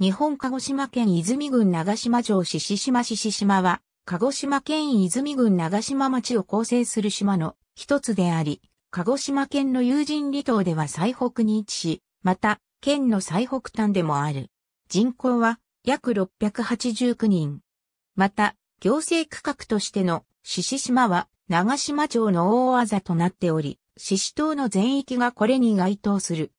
日本鹿児島県泉郡長島城獅子島獅子島は、鹿児島県泉郡長島町を構成する島の一つであり、鹿児島県の友人離島では最北に位置し、また、県の最北端でもある。人口は約689人。また、行政区画としての獅子島は長島町の大技となっており、獅子島の全域がこれに該当する。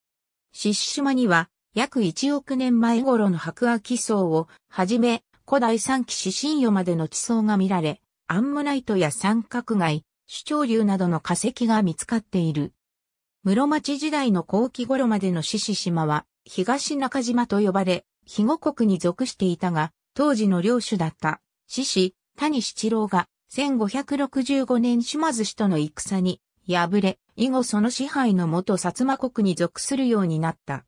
獅子島には約1億年前頃の白亜紀層をはじめ、古代三期四神予までの地層が見られ、アンモナイトや三角貝、主張流などの化石が見つかっている。室町時代の後期頃までの獅子島は、東中島と呼ばれ、肥後国に属していたが、当時の領主だった、獅子、谷七郎が、1565年島津氏との戦に、敗れ、以後その支配のもと薩摩国に属するようになった。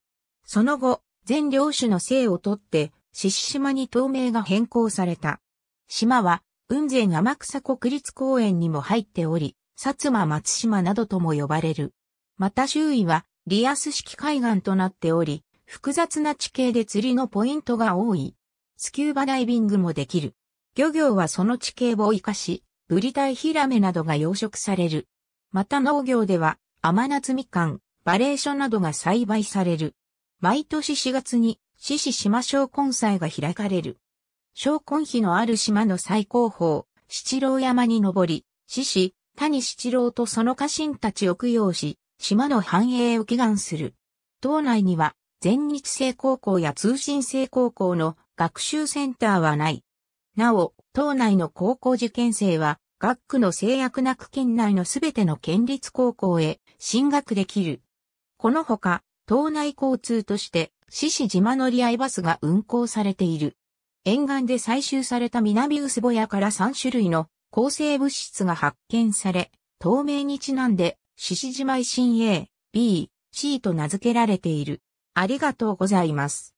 その後、全領主の姓を取って、獅子島に島名が変更された。島は、雲仙天草国立公園にも入っており、薩摩松島などとも呼ばれる。また周囲は、リアス式海岸となっており、複雑な地形で釣りのポイントが多い。スキューバダイビングもできる。漁業はその地形を活かし、ブリタイヒラメなどが養殖される。また農業では、甘夏みかん、バレーショなどが栽培される。毎年4月に獅子島商魂祭が開かれる。商魂碑のある島の最高峰、七郎山に登り、獅子、谷七郎とその家臣たちを供養し、島の繁栄を祈願する。島内には、全日制高校や通信制高校の学習センターはない。なお、島内の高校受験生は、学区の制約なく県内のすべての県立高校へ進学できる。このほか、島内交通として、獅子島乗り合いバスが運行されている。沿岸で採集された南薄ぼやから3種類の抗生物質が発見され、透明にちなんで、獅子島維新 A、B、C と名付けられている。ありがとうございます。